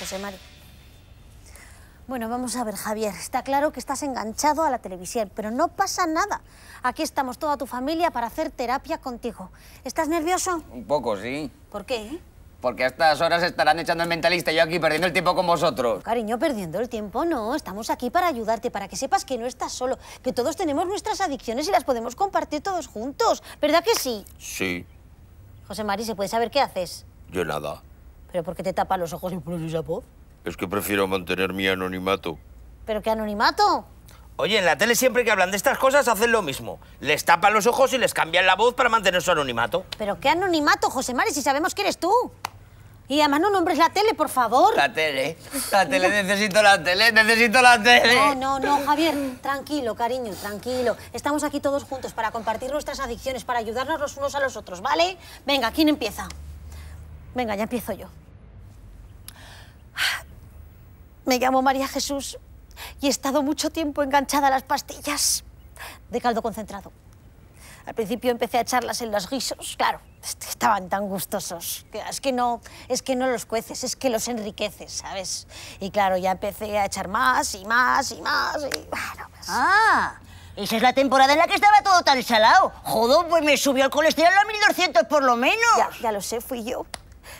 José Mari. Bueno, vamos a ver, Javier. Está claro que estás enganchado a la televisión, pero no pasa nada. Aquí estamos toda tu familia para hacer terapia contigo. ¿Estás nervioso? Un poco, sí. ¿Por qué? Porque a estas horas estarán echando el mentalista y yo aquí perdiendo el tiempo con vosotros. Cariño, perdiendo el tiempo no. Estamos aquí para ayudarte, para que sepas que no estás solo, que todos tenemos nuestras adicciones y las podemos compartir todos juntos. ¿Verdad que sí? Sí. José Mari, ¿se puede saber qué haces? Yo nada. ¿Pero por qué te tapa los ojos y esa voz? Es que prefiero mantener mi anonimato. ¿Pero qué anonimato? Oye, en la tele siempre que hablan de estas cosas hacen lo mismo. Les tapan los ojos y les cambian la voz para mantener su anonimato. ¿Pero qué anonimato, José Mares, si sabemos que eres tú? Y además no nombres la tele, por favor. La tele, la tele, necesito la tele, necesito la tele. No, no, no, Javier, tranquilo, cariño, tranquilo. Estamos aquí todos juntos para compartir nuestras adicciones, para ayudarnos los unos a los otros, ¿vale? Venga, ¿quién empieza? Venga, ya empiezo yo. Me llamo María Jesús y he estado mucho tiempo enganchada a las pastillas de caldo concentrado. Al principio empecé a echarlas en los guisos, claro, estaban tan gustosos. Es que no, es que no los cueces, es que los enriqueces, ¿sabes? Y claro, ya empecé a echar más y más y más y Ah, ah esa es la temporada en la que estaba todo tan salado. Joder, pues me subió el colesterol a 1200 por lo menos. Ya, ya lo sé, fui yo.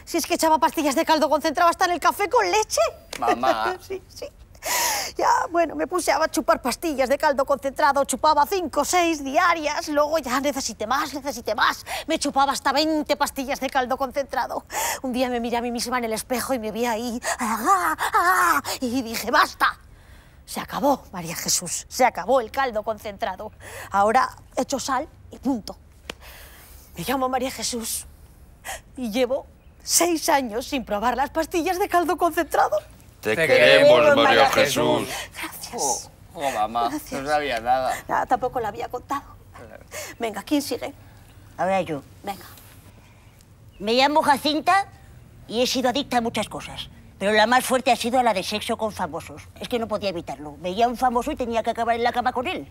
Si es que echaba pastillas de caldo concentrado hasta en el café con leche. Mamá. sí, sí. Ya, bueno, me puse a chupar pastillas de caldo concentrado, chupaba cinco o seis diarias, luego ya necesité más, necesité más, me chupaba hasta 20 pastillas de caldo concentrado. Un día me miré a mí misma en el espejo y me vi ahí, ¡ah, ah! y dije, basta, se acabó, María Jesús, se acabó el caldo concentrado. Ahora echo sal y punto. Me llamo María Jesús y llevo Seis años sin probar las pastillas de caldo concentrado. Te, queremos, Mario Jesús. Gracias. Oh, oh mamá, no sabía nada. Nada, tampoco la había contado. Venga, ¿quién sigue? Ahora yo. Venga. Me llamo Jacinta y he sido adicta a muchas cosas. Pero la más fuerte ha sido la de sexo con famosos. Es que no podía evitarlo. Veía un famoso y tenía que acabar en la cama con él.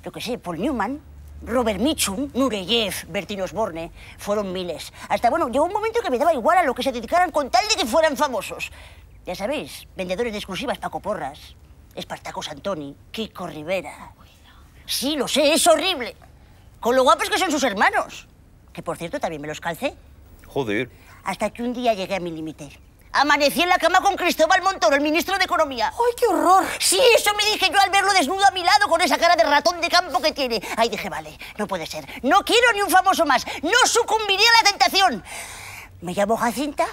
Pero qué sé, Paul Newman, Robert Mitchum, Nureyev, Bertino Osborne, fueron miles. Hasta, bueno, llegó un momento que me daba igual a lo que se dedicaran con tal de que fueran famosos. Ya sabéis, vendedores de exclusivas Paco Porras, Espartaco Santoni, Kiko Rivera. Sí, lo sé, es horrible. Con lo guapos que son sus hermanos. Que, por cierto, también me los calcé. Joder. Hasta que un día llegué a mi límite. Amanecí en la cama con Cristóbal Montoro, el ministro de Economía. ¡Ay, qué horror! Sí, eso me dije yo al verlo desnudo a mi lado con esa cara de ratón de campo que tiene. Ahí dije, vale, no puede ser. No quiero ni un famoso más. No sucumbiría a la tentación. Me llamo Jacinta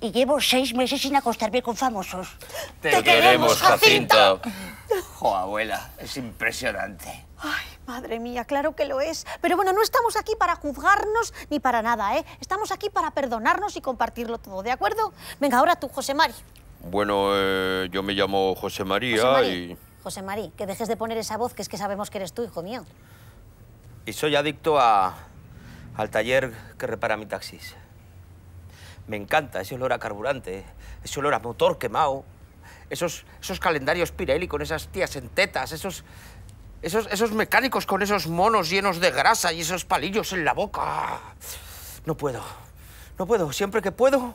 y llevo seis meses sin acostarme con famosos. Te, queremos, Jacinta. Jacinta. abuela, es impresionante. Ay. Madre mía, claro que lo es. Pero bueno, no estamos aquí para juzgarnos ni para nada, ¿eh? Estamos aquí para perdonarnos y compartirlo todo, ¿de acuerdo? Venga, ahora tú, José Mari. Bueno, eh, yo me llamo José María y... José Mari, que dejes de poner esa voz, que es que sabemos que eres tú, hijo mío. Y soy adicto a, al taller que repara mi taxis. Me encanta ese olor a carburante, ese olor a motor quemado, esos, esos calendarios Pirelli con esas tías en tetas, esos, esos, esos mecánicos con esos monos llenos de grasa y esos palillos en la boca. No puedo. No puedo. Siempre que puedo,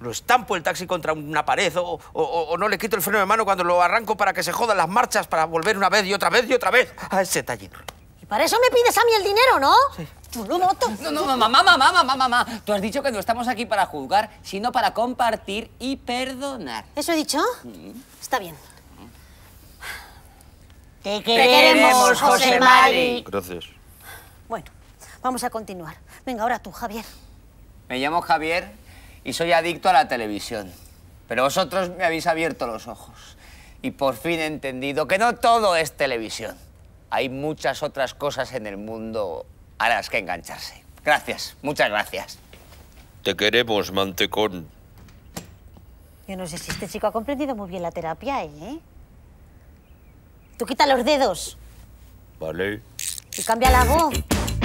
lo estampo el taxi contra una pared o, o, no le quito el freno de mano cuando lo arranco para que se jodan las marchas para volver una vez y otra vez y otra vez a ese taller. Y para eso me pides a mí el dinero, ¿no? Sí. No, no, no, mamá, mamá, mamá, mamá. Tú has dicho que no estamos aquí para juzgar, sino para compartir y perdonar. ¿Eso he dicho? Mm. Está bien. Te queremos, José Mari. Gracias. Bueno, vamos a continuar. Venga, ahora tú, Javier. Me llamo Javier y soy adicto a la televisión. Pero vosotros me habéis abierto los ojos y por fin he entendido que no todo es televisión. Hay muchas otras cosas en el mundo a las que engancharse. Gracias, muchas gracias. Te queremos, mantecón. Yo no sé si este chico ha comprendido muy bien la terapia, ¿eh? Tú quita los dedos. Vale. Y cambia la voz.